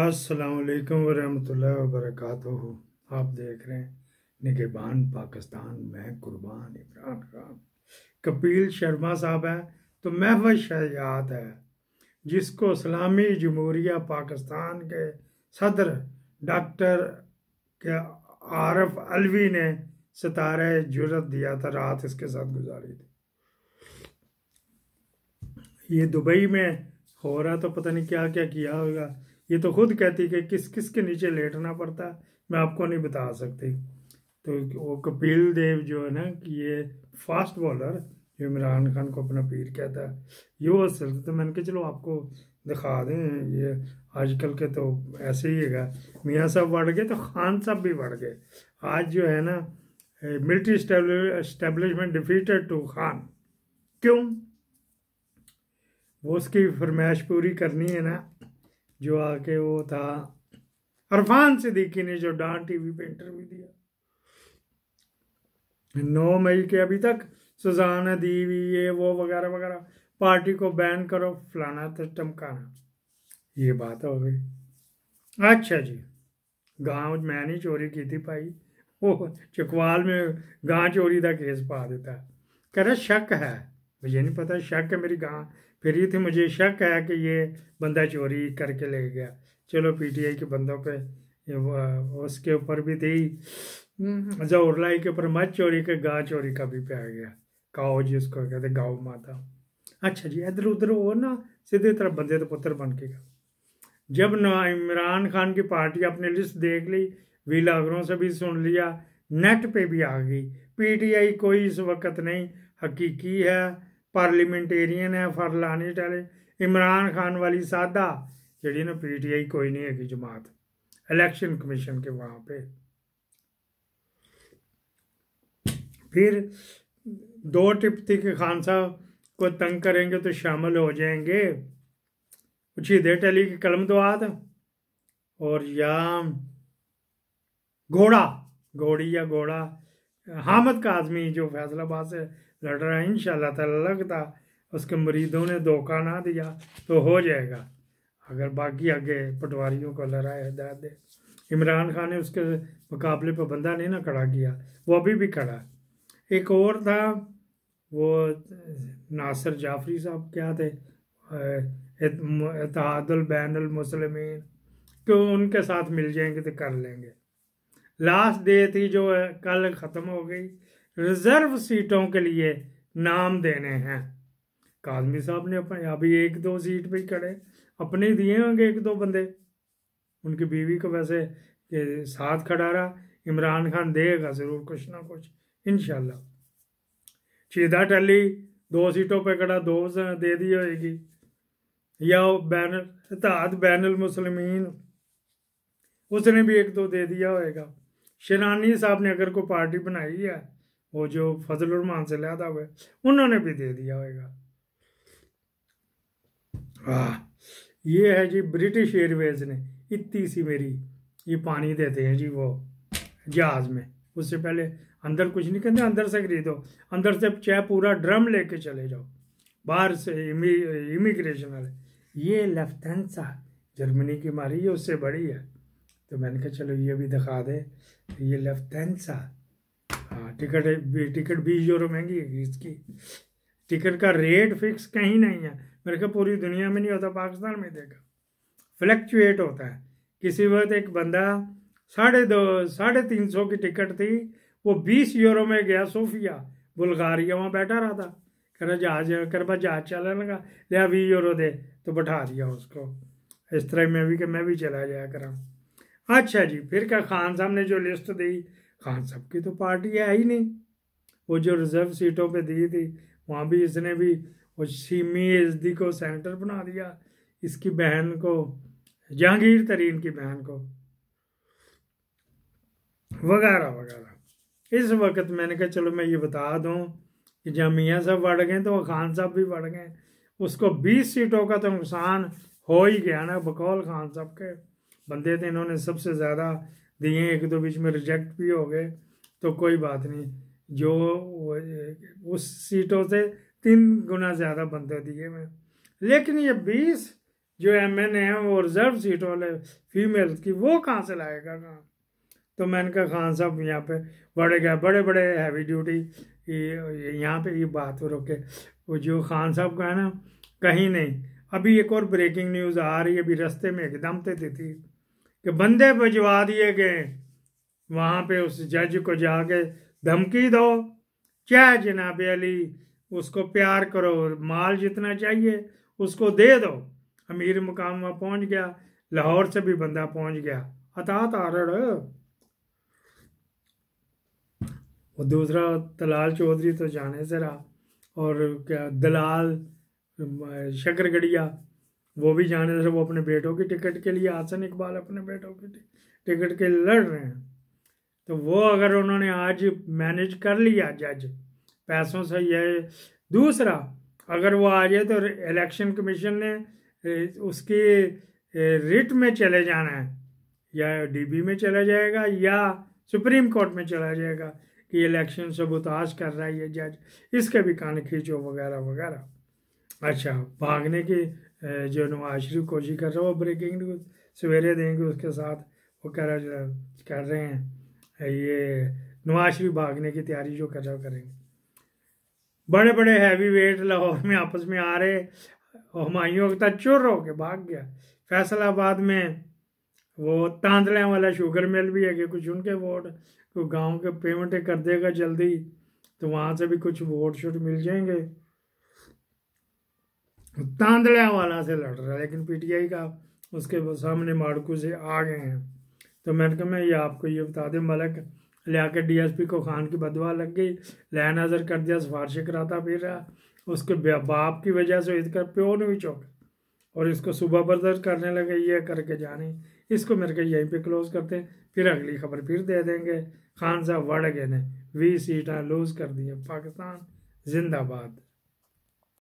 असलकम वरहमल वरक आप देख रहे हैं निगेबान पाकिस्तान मैं कुर्बान इमरान खान कपिल शर्मा साहब हैं तो महफ शहजात है जिसको इस्लामी जमहूरिया पाकिस्तान के सदर डॉक्टर के आरफ अलवी ने सितारे जुरत दिया था रात इसके साथ गुजारी थी ये दुबई में हो रहा तो पता नहीं क्या क्या किया होगा ये तो खुद कहती कि किस किस के नीचे लेटना पड़ता मैं आपको नहीं बता सकती तो वो कपिल देव जो है ना कि ये फास्ट बॉलर जो इमरान खान को अपना पीर कहता है ये वो असल तो मैंने कहा चलो आपको दिखा दें ये आजकल के तो ऐसे ही है मियाँ साहब बढ़ गए तो खान साहब भी बढ़ गए आज जो है ना military establishment defeated to Khan क्यों वो उसकी फरमाइश पूरी करनी है ना जो आके वो था अरफान सिद्दीकी ने जो टी टीवी पे इंटरव्यू दिया नौ मई के अभी तक सुजान दीवी ये वो वगैरह वगैरह पार्टी को बैन करो फलाना तो टमकाना ये बात हो गई अच्छा जी गांव मैं नहीं चोरी की थी भाई वो चकवाल में गांव चोरी का केस पा देता कह रहा शक है मुझे तो नहीं पता शक है मेरी कहाँ ये थी मुझे शक है कि ये बंदा चोरी करके ले गया चलो पीटीआई के बंदों पे उसके ऊपर भी थी हम्म, लाई के ऊपर मत चोरी के गा चोरी का भी पे आ गया गाओ जी उसको कहते गाओ माता अच्छा जी इधर उधर वो ना सीधे तरफ बंदे तो पुत्र बन के जब इमरान खान की पार्टी अपने लिस्ट देख ली वीलागरों से भी सुन लिया नेट पे भी आ गई पीटीआई कोई इस वक्त नहीं हकीकी है पार्लीमेंटेरियन ਪਾਰਲੀਮੈਂਟੇਰੀਅਨ ਹੈ ਫਰਲਾਨੀ ਟਾਲੇ ਇਮਰਾਨ ਖਾਨ ਵਾਲੀ सादा पी टी आई कोई नहीं है जमात इलेक्शन कमीशन के वहाँ पे फिर दो टिप्पणी के खान साहब को तंग करेंगे तो शामिल हो जाएंगे उछीदे टली की कलम तो आद और या घोड़ा घोड़ी या घोड़ा हामद का आदमी जो फैसलाबाद से लड़ रहा है इन तला लगता उसके मरीदों ने धोखा ना दिया तो हो जाएगा अगर बाकी आगे पटवारियों को लड़ाए हदायत दे इमरान खान ने उसके मुकाबले पर बंदा नहीं ना खड़ा किया वो अभी भी खड़ा है एक और था वो नासिर जाफरी साहब क्या थे इतिहादुल तो उनके साथ मिल जाएंगे तो कर लेंगे लास्ट डे थी जो कल ख़त्म हो गई रिजर्व सीटों के लिए नाम देने हैं कादमी साहब ने अपने अभी एक दो सीट पे खड़े अपने दिए होंगे एक दो बंदे उनकी बीवी को वैसे साथ खड़ा रहा इमरान खान देगा ज़रूर कुछ ना कुछ इन चीदा टली दो सीटों पर खड़ा दो दे दी होगी या बैन इतिहाद बैन मुसलमिन उसने भी एक दो दे दिया होगा शेरानी साहब ने अगर कोई पार्टी बनाई है वो जो फजलरमान से हुआ है उन्होंने भी दे दिया होगा ये है जी ब्रिटिश एयरवेज ने इतनी सी मेरी ये पानी देते हैं जी वो जहाज में उससे पहले अंदर कुछ नहीं कहते अंदर से खरीदो अंदर से चाहे पूरा ड्रम लेके चले जाओ बाहर से इमी, इमिग्रेशन वाले ये लेफ्टिनेंट साहब जर्मनी की मारी ये उससे बड़ी है तो मैंने कहा चलो ये भी दिखा दे तो ये लेफ्टिनेंट साहब हाँ टिकट टिकट बीस यूरो महंगी है इसकी टिकट का रेट फिक्स कहीं नहीं है मेरे को पूरी दुनिया में नहीं होता पाकिस्तान में देखा फ्लैक्चुएट होता है किसी वक्त एक बंदा साढ़े दो साढ़े तीन सौ की टिकट थी वो बीस यूरो में गया सोफिया बुल्गारिया वहाँ बैठा रहा था रहा जहाज कर रहा जहाज चलने लगा ले बीस यूरो दे तो बैठा दिया उसको इस तरह मैं भी कि मैं भी चला जाया करा अच्छा जी फिर क्या खान साहब ने जो लिस्ट दी खान साहब की तो पार्टी है ही नहीं वो जो रिजर्व सीटों पे दी थी वहाँ भी इसने भी वो सीमी एस को सेंटर बना दिया इसकी बहन को जहांगीर तरीन की बहन को वगैरह वगैरह इस वक्त मैंने कहा चलो मैं ये बता दूँ कि जब मियाँ साहब बढ़ गए तो खान साहब भी बढ़ गए उसको बीस सीटों का तो नुकसान हो ही गया ना बकौल खान साहब के बंदे थे तो इन्होंने सबसे ज़्यादा दिए एक दो बीच में रिजेक्ट भी हो गए तो कोई बात नहीं जो उस सीटों से तीन गुना ज़्यादा बंदे दिए मैं लेकिन ये बीस जो एम एन ए वो रिजर्व सीट वाले फीमेल की वो कहाँ से लाएगा कहाँ तो मैंने कहा खान साहब यहाँ पे बड़े गए बड़े बड़े हैवी ड्यूटी यहाँ पे ये बात रोके वो जो खान साहब का है ना कहीं नहीं अभी एक और ब्रेकिंग न्यूज़ आ रही है अभी रस्ते में एकदम थे थी कि बंदे भिजवा दिए गए वहाँ पे उस जज को जाके धमकी दो क्या जनाब अली उसको प्यार करो माल जितना चाहिए उसको दे दो अमीर मुकाम वहाँ पहुँच गया लाहौर से भी बंदा पहुँच गया अतात आरड़ और दूसरा दलाल चौधरी तो जाने से रहा और क्या दलाल शकर गड़िया वो भी जाने से वो अपने बेटों की टिकट के लिए आसन इकबाल अपने बेटों की टिकट के लिए लड़ रहे हैं तो वो अगर उन्होंने आज मैनेज कर लिया जज पैसों से यह दूसरा अगर वो आ जाए तो इलेक्शन कमीशन ने उसकी रिट में चले जाना है या डीबी में चला जाएगा या सुप्रीम कोर्ट में चला जाएगा कि इलेक्शन सबुताज कर रहा है ये जज इसके भी कान खींचो वगैरह वगैरह अच्छा भागने की जो नवाज कोशिश कर रहा है वो ब्रेकिंग न्यूज़ सवेरे देंगे उसके साथ वो कह रहा कर रहे हैं ये नवाज शरीफ भागने की तैयारी जो कर रहा करेंगे बड़े बड़े हैवी वेट लाहौर में आपस में आ रहे के तक चुर हो के भाग गया फैसलाबाद में वो तांदले वाला शुगर मिल भी है कि कुछ उनके वोट को गांव के पेमेंट कर देगा जल्दी तो वहाँ से भी कुछ वोट शोट मिल जाएंगे तांदड़ा वाला से लड़ रहा है लेकिन पीटीआई का उसके सामने माड़कू से आ गए हैं तो मैंने कहा मैं ये आपको ये बता दें मलक लिया के पी को खान की बदवा लग गई लहन नजर कर दिया सिफारिश कराता फिर रहा उसके बाप की वजह से इसका प्यो ने भी चौक और इसको सुबह बर्दर करने लगे ये करके जाने इसको मेरे को यहीं पे क्लोज करते हैं फिर अगली खबर फिर दे देंगे खान साहब वड़ गए ने वी सीटा लूज़ कर दी है पाकिस्तान जिंदाबाद